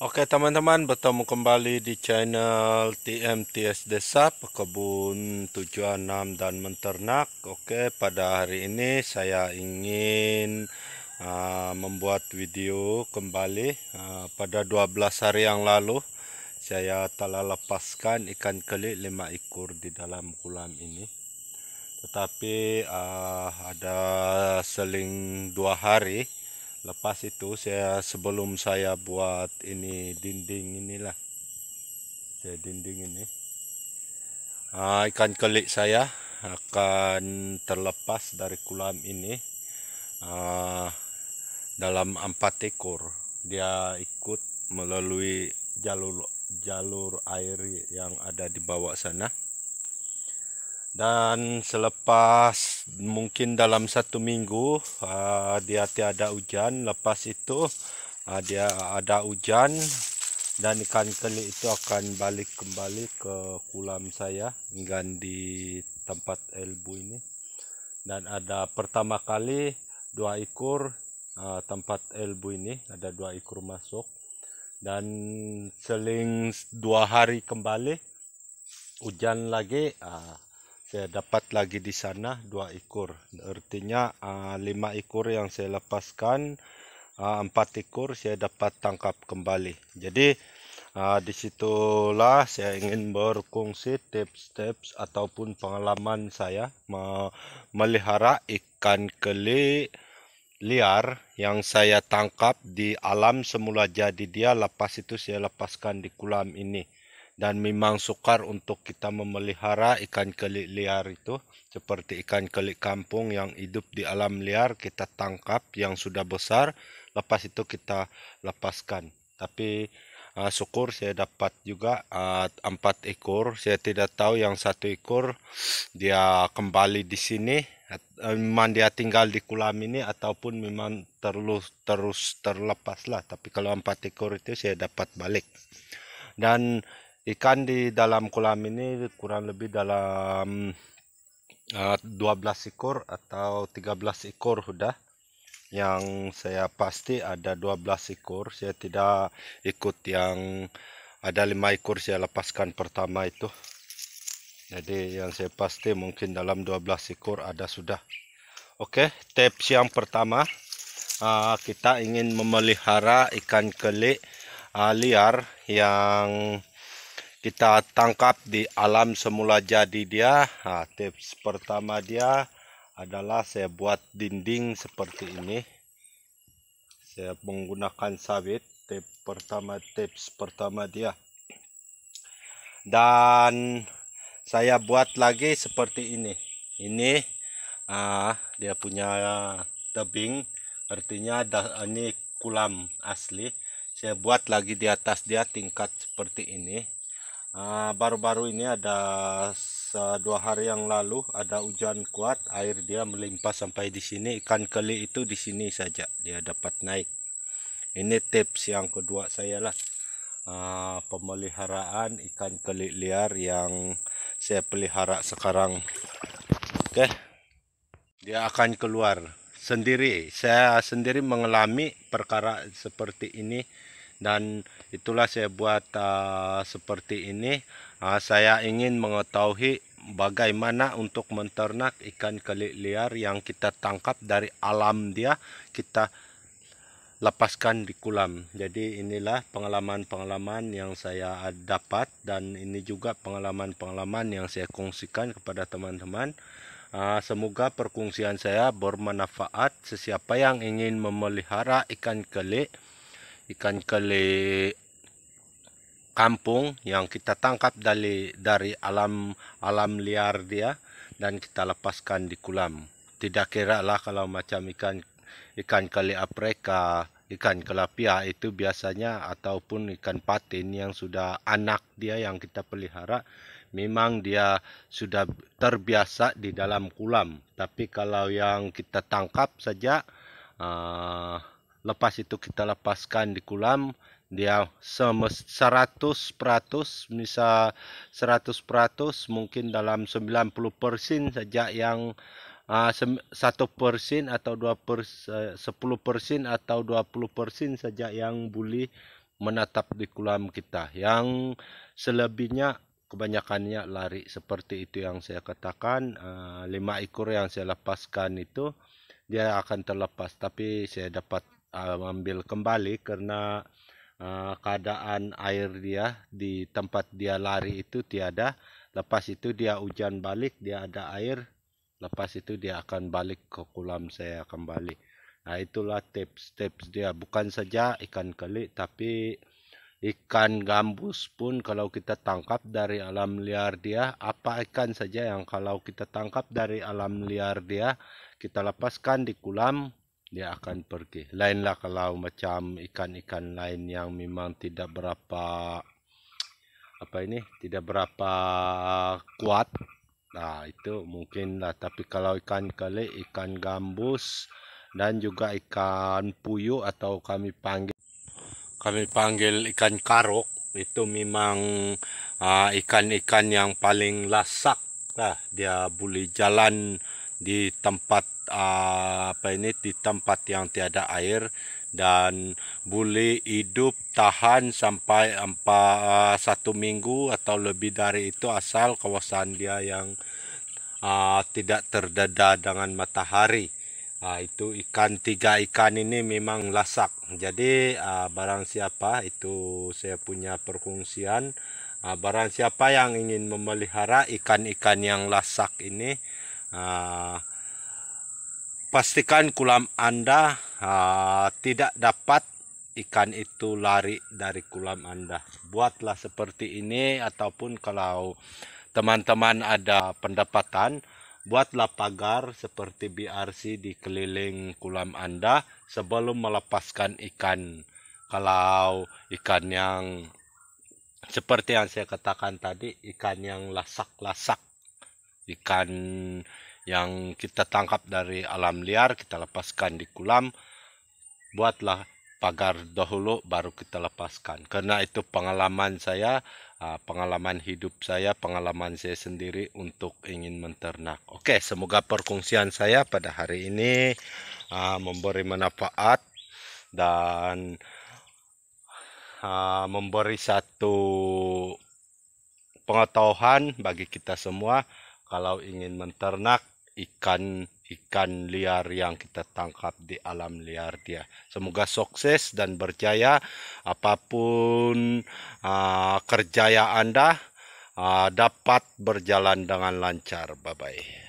Oke teman-teman, bertemu kembali di channel TMTS Desa Pekebun 76 dan Menternak. Oke, pada hari ini saya ingin uh, membuat video kembali uh, pada 12 hari yang lalu saya telah lepaskan ikan keli lima ekor di dalam kolam ini tetapi uh, ada seling dua hari lepas itu saya sebelum saya buat ini dinding inilah saya dinding ini uh, ikan keli saya akan terlepas dari kolam ini uh, dalam empat ekor dia ikut melalui jalur jalur air yang ada di bawah sana dan selepas mungkin dalam satu minggu uh, dia tiada hujan lepas itu uh, dia ada hujan dan ikan keli itu akan balik kembali ke kolam saya Enggan di tempat elbu ini dan ada pertama kali dua ekor ah, tempat elbu ini ada dua ekor masuk dan seling dua hari kembali hujan lagi uh, saya dapat lagi di sana dua ekor artinya uh, lima ekor yang saya lepaskan uh, empat ekor saya dapat tangkap kembali jadi uh, situlah saya ingin berkongsi tips-tips ataupun pengalaman saya melihara ikan keli liar yang saya tangkap di alam semula jadi dia lepas itu saya lepaskan di kolam ini dan memang sukar untuk kita memelihara ikan kelik liar itu seperti ikan kelik kampung yang hidup di alam liar kita tangkap yang sudah besar lepas itu kita lepaskan tapi uh, syukur saya dapat juga uh, empat ekor saya tidak tahu yang satu ekor dia kembali di sini Eh, memang dia tinggal di kolam ini ataupun memang terus terus terlepas lah tapi kalau empat ekor itu saya dapat balik dan ikan di dalam kolam ini kurang lebih dalam uh, eh, 12 ekor atau 13 ekor sudah yang saya pasti ada 12 ekor saya tidak ikut yang ada lima ekor saya lepaskan pertama itu jadi yang saya pasti mungkin dalam 12 ekor ada sudah oke tips yang pertama ah, kita ingin memelihara ikan keli ah, liar yang kita tangkap di alam semula jadi dia ah, tips pertama dia adalah saya buat dinding seperti ini saya menggunakan sawit tips pertama tips pertama dia dan saya buat lagi seperti ini ini uh, dia punya tebing artinya ini kulam asli saya buat lagi di atas dia tingkat seperti ini ah, baru-baru uh, ini ada dua hari yang lalu ada hujan kuat air dia melimpah sampai di sini ikan keli itu di sini saja dia dapat naik ini tips yang kedua saya lah uh, pemeliharaan ikan keli liar yang saya pelihara sekarang. Oke. Dia akan keluar sendiri. Saya sendiri mengalami perkara seperti ini dan itulah saya buat uh, seperti ini. Uh, saya ingin mengetahui bagaimana untuk menternak ikan keli liar yang kita tangkap dari alam dia. Kita lepaskan di kolam. Jadi inilah pengalaman-pengalaman yang saya dapat dan ini juga pengalaman-pengalaman yang saya kongsikan kepada teman-teman. Ah, semoga perkongsian saya bermanfaat sesiapa yang ingin memelihara ikan keli, ikan keli kampung yang kita tangkap dari dari alam alam liar dia dan kita lepaskan di kolam. Tidak kira lah kalau macam ikan ikan keli Afrika ikan kelapia itu biasanya ataupun ikan patin yang sudah anak dia yang kita pelihara memang dia sudah terbiasa di dalam kolam tapi kalau yang kita tangkap saja uh, lepas itu kita lepaskan di kolam dia seratus peratus bisa seratus peratus mungkin dalam 90 persen saja yang Ah, satu persen atau dua persen, eh, sepuluh persen atau dua puluh persen saja yang boleh menatap di kolam kita. Yang selebihnya kebanyakannya lari seperti itu yang saya katakan. Uh, lima ekor yang saya lepaskan itu dia akan terlepas, tapi saya dapat uh, ambil kembali karena uh, keadaan air dia di tempat dia lari itu tiada. Lepas itu dia hujan balik, dia ada air lepas itu dia akan balik ke kolam saya kembali nah itulah tips-tips dia bukan saja ikan keli tapi ikan gambus pun kalau kita tangkap dari alam liar dia apa ikan saja yang kalau kita tangkap dari alam liar dia kita lepaskan di kolam dia akan pergi. Lainlah kalau macam ikan-ikan lain yang memang tidak berapa apa ini, tidak berapa kuat Nah, itu mungkinlah. Tapi kalau ikan kele, ikan gambus, dan juga ikan puyuh atau kami panggil kami panggil ikan karok itu memang ah, ikan-ikan uh, yang paling lasak lah dia boleh jalan di tempat uh, apa ini di tempat yang tiada air dan boleh hidup tahan sampai empat, eh, satu minggu atau lebih dari itu asal kawasan dia yang uh, tidak terdedah dengan matahari. Uh, itu ikan tiga ikan ini memang lasak. Jadi uh, barang siapa itu saya punya perkongsian uh, barang siapa yang ingin memelihara ikan-ikan yang lasak ini uh, pastikan kolam Anda uh, tidak dapat ikan itu lari dari kolam Anda. Buatlah seperti ini ataupun kalau teman-teman ada pendapatan, buatlah pagar seperti BRC di keliling kolam Anda sebelum melepaskan ikan. Kalau ikan yang seperti yang saya katakan tadi, ikan yang lasak-lasak, ikan yang kita tangkap dari alam liar kita lepaskan di kolam buatlah pagar dahulu baru kita lepaskan karena itu pengalaman saya ah, pengalaman hidup saya pengalaman saya sendiri untuk ingin menternak oke semoga perkongsian saya pada hari ini ah, memberi manfaat dan ah, memberi satu pengetahuan bagi kita semua kalau ingin menternak ikan ikan liar yang kita tangkap di alam liar dia. Semoga sukses dan berjaya apapun uh, kerjaya Anda uh, dapat berjalan dengan lancar. Bye bye.